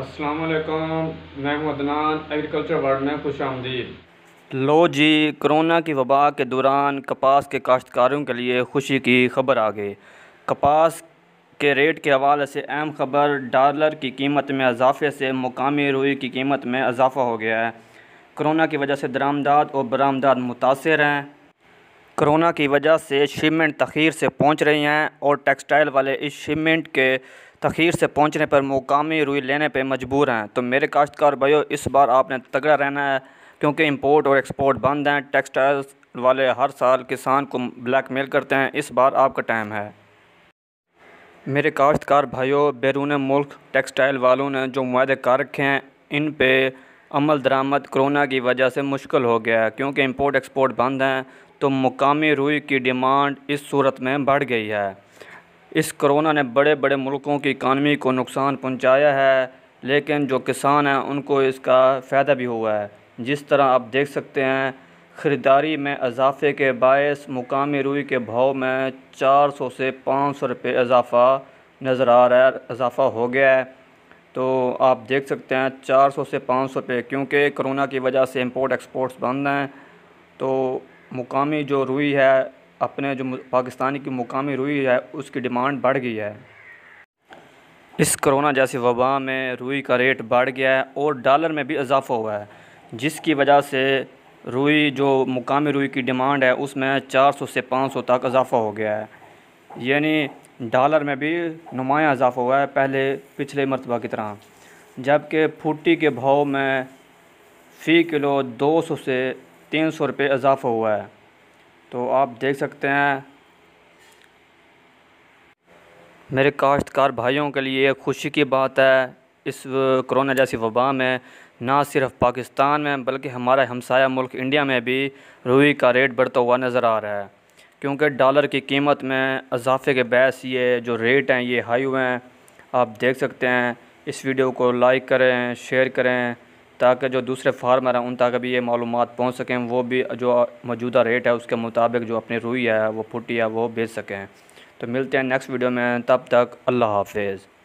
अस्सलाम वालेकुम मैं मदनान एग्रीकल्चर वर्ल्ड में खुश आमदीद लो जी कोरोना की वबा के दौरान कपास के काश्तकारों के लिए खुशी की खबर आ गई कपास के रेट के हवाले से अहम खबर डॉलर की कीमत में इजाफे से मुकामी रुई की कीमत में इजाफा हो गया है कोरोना की वजह से दरामदाद और बरामदाद मुतासर हैं कोरोना की वजह से शिपमेंट तखीर से पहुंच रही हैं और टेक्सटाइल वाले इस शिपमेंट के तखीर से पहुंचने पर मुकामी रुई लेने पर मजबूर हैं तो मेरे काश्तकार भाइयों इस बार आपने तगड़ा रहना है क्योंकि इंपोर्ट और एक्सपोर्ट बंद हैं टेक्सटाइल्स वाले हर साल किसान को ब्लैक मेल करते हैं इस बार आपका टाइम है मेरे काश्तकार भाइयों बैरून मुल्क टेक्सटाइल वालों ने जो माहे कर रखे हैं इन पर अमल दरामद कोरोना की वजह से मुश्किल हो गया है क्योंकि इंपोर्ट एक्सपोर्ट बंद हैं तो मुकामी रुई की डिमांड इस सूरत में बढ़ गई है इस कोरोना ने बड़े बड़े मुल्कों की इकानमी को नुकसान पहुंचाया है लेकिन जो किसान हैं उनको इसका फ़ायदा भी हुआ है जिस तरह आप देख सकते हैं ख़रीदारी में इजाफे के बायस मुकामी रुई के भाव में 400 से 500 रुपये इजाफ़ा नज़र आ रहा है इजाफ़ा हो गया है तो आप देख सकते हैं 400 से 500 रुपये क्योंकि कोरोना की वजह से इम्पोर्ट एक्सपोर्ट्स बंद हैं तो मुकामी जो रुई है अपने जो पाकिस्तानी की मुकामी रुई है उसकी डिमांड बढ़ गई है इस कोरोना जैसी वबा में रुई का रेट बढ़ गया है और डॉलर में भी इजाफा हुआ है जिसकी वजह से रुई जो मुकामी रुई की डिमांड है उसमें 400 से 500 तक इजाफा हो गया है यानी डॉलर में भी नुमाया इजाफा हुआ है पहले पिछले मरतबा की तरह जबकि फूटी के भाव में फ़ी किलो 200 से तीन सौ रुपये इजाफा हुआ है तो आप देख सकते हैं मेरे काश्तकार भाइयों के लिए खुशी की बात है इस कोरोना जैसी वबा में ना सिर्फ पाकिस्तान में बल्कि हमारा हमसाया मुल्क इंडिया में भी रुई का रेट बढ़ता हुआ नज़र आ रहा है क्योंकि डॉलर की कीमत में इजाफे के बहस ये जो रेट हैं ये हाई हुए हैं आप देख सकते हैं इस वीडियो को लाइक करें शेयर करें ताकि जो दूसरे फार्मर हैं उन तक भी ये मालूम पहुँच सकें वो भी जो मौजूदा रेट है उसके मुताबिक जो अपनी रुई है वो फुटी है वो बेच सकें तो मिलते हैं नेक्स्ट वीडियो में तब तक अल्लाह हाफिज़